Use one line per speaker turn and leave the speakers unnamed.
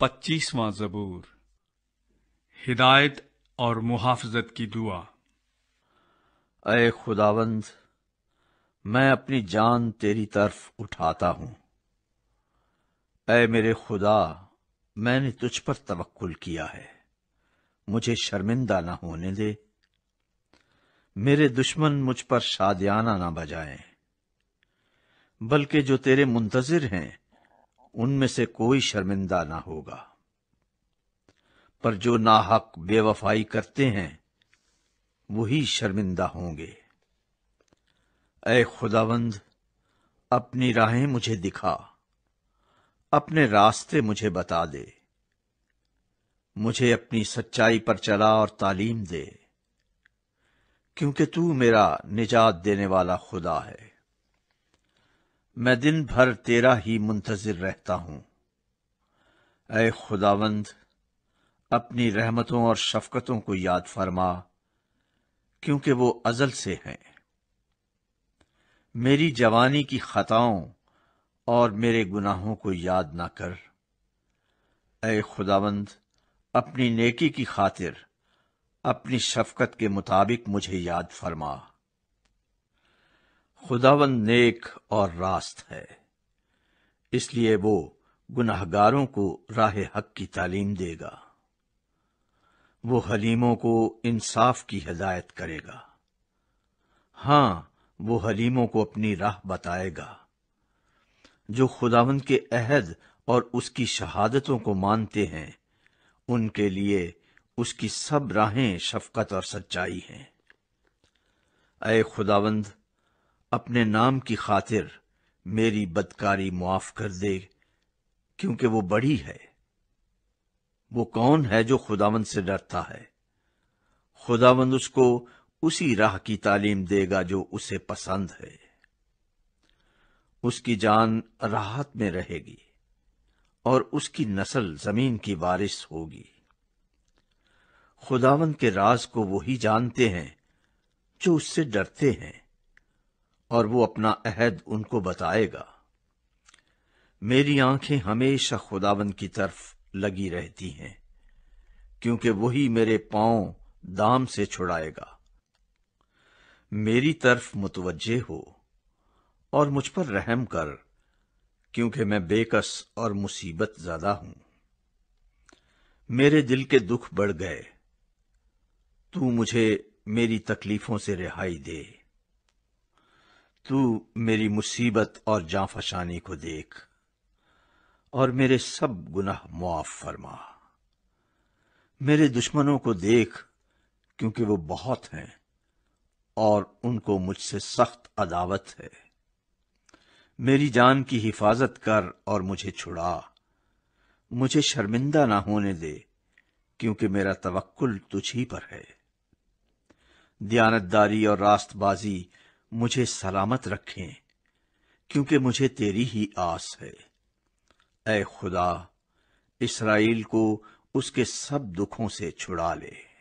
पच्चीसवां जबूर हिदायत और मुहाफजत की दुआ अय खुदावंद मैं अपनी जान तेरी तरफ उठाता हूं अय मेरे खुदा मैंने तुझ पर तवक्ल किया है मुझे शर्मिंदा ना होने दे मेरे दुश्मन मुझ पर शादियाना ना बजाएं बल्कि जो तेरे मुंतजिर हैं उनमें से कोई शर्मिंदा ना होगा पर जो नाहक बेवफाई करते हैं वही शर्मिंदा होंगे ऐ खुदावंद अपनी राहें मुझे दिखा अपने रास्ते मुझे बता दे मुझे अपनी सच्चाई पर चला और तालीम दे क्योंकि तू मेरा निजात देने वाला खुदा है मैं दिन भर तेरा ही मुंतजर रहता हूं अय खुदावंद अपनी रहमतों और शफकतों को याद फरमा क्योंकि वो अजल से हैं मेरी जवानी की खताओं और मेरे गुनाहों को याद ना कर अय खुदावंद अपनी नेकी की खातिर अपनी शफकत के मुताबिक मुझे याद फरमा खुदावन नेक और रास्त है इसलिए वो गुनाहगारों को राह हक की तालीम देगा वो हलीमों को इंसाफ की हिदायत करेगा हां वो हलीमों को अपनी राह बताएगा जो खुदावन के अहद और उसकी शहादतों को मानते हैं उनके लिए उसकी सब राहें शफकत और सच्चाई हैं अय खुदावंद अपने नाम की खातिर मेरी बदकारी मुआफ कर दे क्योंकि वो बड़ी है वो कौन है जो खुदावंद से डरता है खुदावंद उसको उसी राह की तालीम देगा जो उसे पसंद है उसकी जान राहत में रहेगी और उसकी नस्ल जमीन की वारिस होगी खुदावंद के राज को वही जानते हैं जो उससे डरते हैं और वो अपना अहद उनको बताएगा मेरी आंखें हमेशा खुदावन की तरफ लगी रहती हैं क्योंकि वही मेरे पांव दाम से छुड़ाएगा मेरी तरफ मुतवजह हो और मुझ पर रहम कर क्योंकि मैं बेकस और मुसीबत ज्यादा हूं मेरे दिल के दुख बढ़ गए तू मुझे मेरी तकलीफों से रिहाई दे तू मेरी मुसीबत और जाफशानी को देख और मेरे सब गुनाह मुआफ फरमा मेरे दुश्मनों को देख क्योंकि वो बहुत हैं और उनको मुझसे सख्त अदावत है मेरी जान की हिफाजत कर और मुझे छुड़ा मुझे शर्मिंदा ना होने दे क्योंकि मेरा तवक्ल तुझ ही पर है दयानतदारी और रास्तबाजी मुझे सलामत रखें क्योंकि मुझे तेरी ही आस है ए खुदा इसराइल को उसके सब दुखों से छुड़ा ले